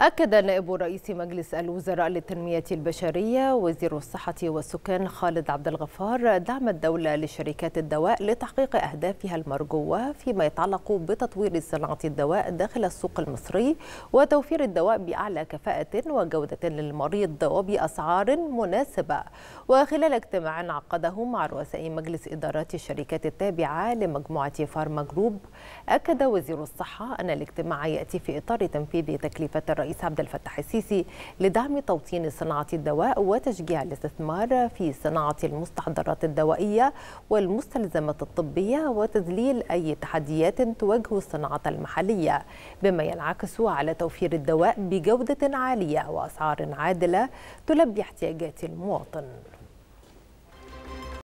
أكد نائب رئيس مجلس الوزراء للتنمية البشرية وزير الصحة والسكان خالد عبد الغفار دعم الدولة لشركات الدواء لتحقيق أهدافها المرجوة فيما يتعلق بتطوير صناعة الدواء داخل السوق المصري وتوفير الدواء بأعلى كفاءة وجودة للمريض وبأسعار مناسبة وخلال اجتماع عقده مع رؤساء مجلس إدارات الشركات التابعة لمجموعة فارما جروب أكد وزير الصحة أن الاجتماع يأتي في إطار تنفيذ تكلفة الرئيس الرئيس عبد الفتاح السيسي لدعم توطين صناعة الدواء وتشجيع الاستثمار في صناعة المستحضرات الدوائية والمستلزمات الطبية وتذليل أي تحديات تواجه الصناعة المحلية بما ينعكس على توفير الدواء بجودة عالية وأسعار عادلة تلبي احتياجات المواطن